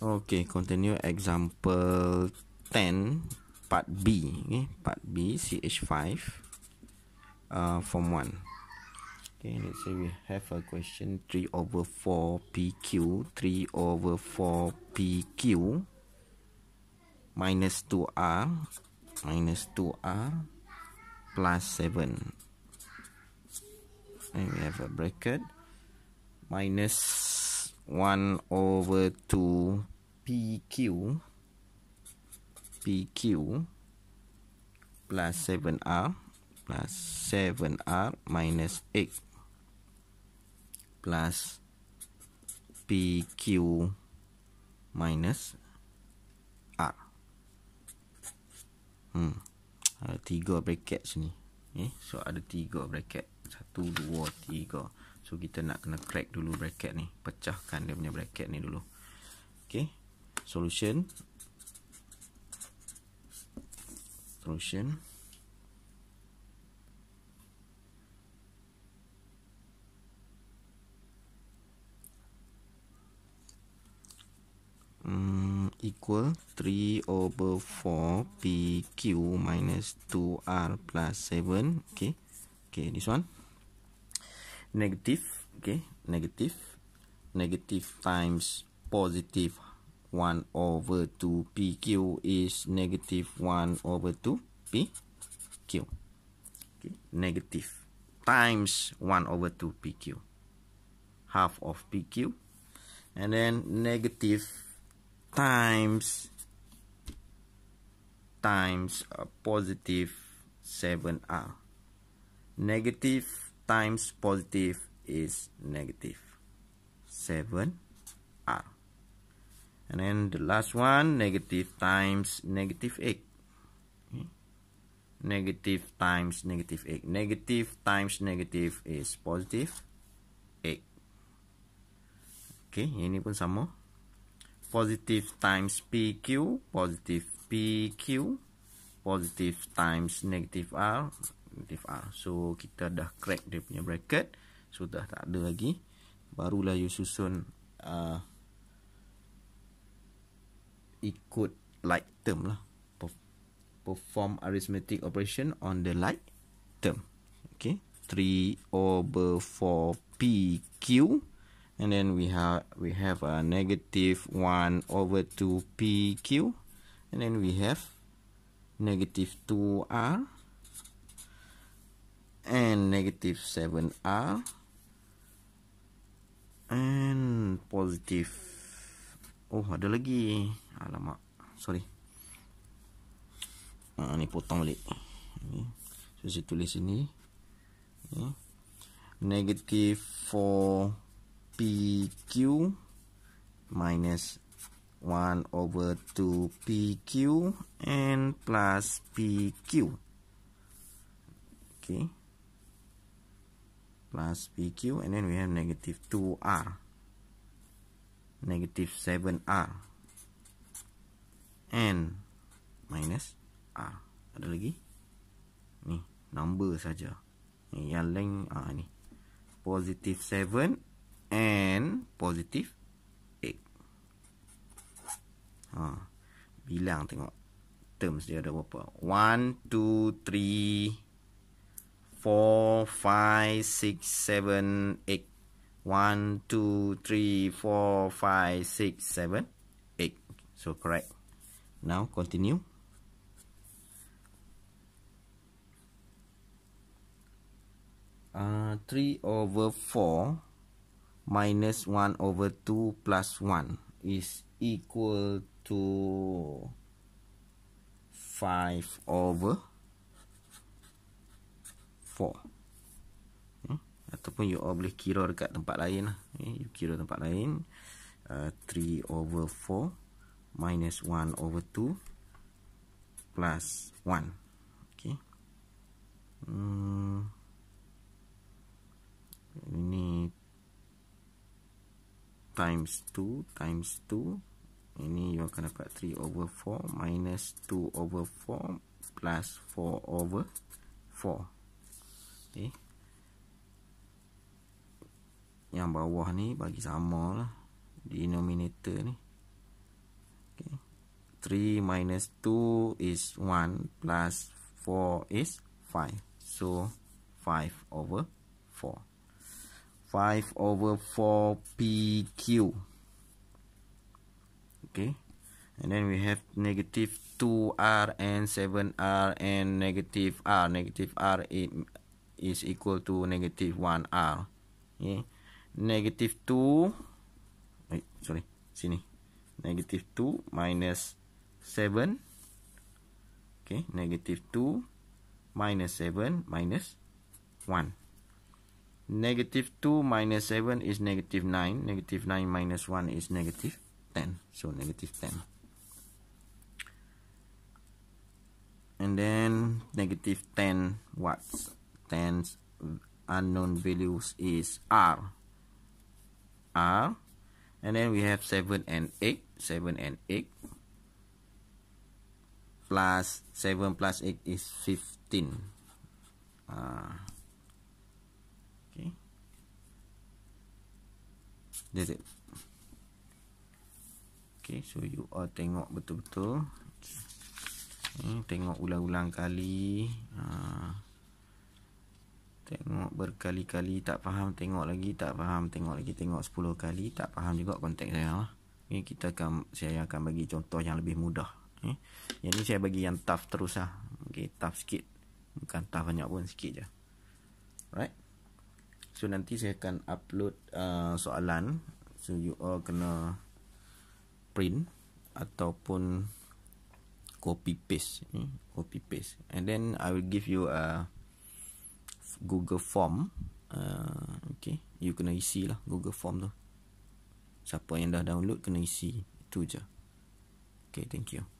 Okay, continue example 10 part B. Okay, part B CH5 uh, form 1. Okay, let's say we have a question 3 over 4 PQ 3 over 4 PQ minus 2R minus 2R plus 7 and we have a bracket minus 1 over 2 PQ PQ plus 7R plus 7R minus 8 plus PQ minus R hmm. ada 3 bracket sini eh? so ada 3 bracket 1, 2, 3 So kita nak kena crack dulu bracket ni Pecahkan dia punya bracket ni dulu Okay Solution Solution hmm, equal 3 over 4 PQ minus 2R plus 7 Okay Okay this one negative okay negative negative times positive 1 over 2 pq is negative 1 over 2 pq okay. negative times 1 over 2 pq half of pq and then negative times times a uh, positive 7r negative times positive is negative 7r and then the last one negative times negative 8 negative times negative 8 negative times negative is positive 8 okay ini pun sama positive times PQ positive PQ positive times negative R negative R so kita dah crack dia punya bracket so tak ada lagi barulah you susun uh, ikut like term lah perform arithmetic operation on the like term ok 3 over 4 PQ ha-, and then we have we have a negative 1 over 2 PQ and then we have negative 2R and negative 7R and positive oh ada lagi alamak sorry ha, ni potong balik ni. so saya tulis sini ni. negative 4PQ minus 1 over 2 PQ and plus PQ. Okay. Plus PQ and then we have negative 2R. Negative 7R. And minus R. Ada lagi? Ni, number saja. Ni, yang length, ah, ni. Positive 7 and positive ha. Bilang tengok Terms dia ada berapa 1, 2, 3 4, 5, 6, 7, 8 1, 2, 3, 4, 5, 6, 7, 8 So correct Now continue Uh, ah, 3 over 4 minus 1 over 2 plus 1 is equal to 5 over 4 hmm? ataupun you all boleh kira dekat tempat lain lah. okay, eh, you kira tempat lain uh, 3 over 4 minus 1 over 2 plus 1 ok hmm. ini times 2 times 2 ini you akan dapat 3 over 4 minus 2 over 4 plus 4 over 4. Okay. Yang bawah ni bagi sama lah. Denominator ni. Okay. 3 minus 2 is 1 plus 4 is 5. So 5 over 4. 5 over 4 PQ. 5 okay and then we have negative 2r and 7r and negative r negative r it is equal to negative 1r okay negative 2 wait, sorry sini negative 2 minus 7 okay negative 2 minus 7 minus 1 negative 2 minus 7 is negative 9 negative 9 minus 1 is negative 10 so negative 10 and then negative 10 watts 10 unknown values is R R and then we have 7 and 8 7 and 8 plus 7 plus 8 is 15 uh, okay that's it okay, so you all tengok betul-betul okay, hmm, tengok ulang-ulang kali ha, tengok berkali-kali tak faham, tengok lagi tak faham tengok lagi, tengok 10 kali, tak faham juga kontak saya lah okay, kita akan saya akan bagi contoh yang lebih mudah okay. yang ni saya bagi yang tough terus lah ok, tough sikit bukan tough banyak pun, sikit je right so nanti saya akan upload uh, soalan so you all kena print ataupun copy paste eh? copy paste and then i will give you a google form uh, okay you kena isi lah google form tu siapa yang dah download kena isi tu je okay thank you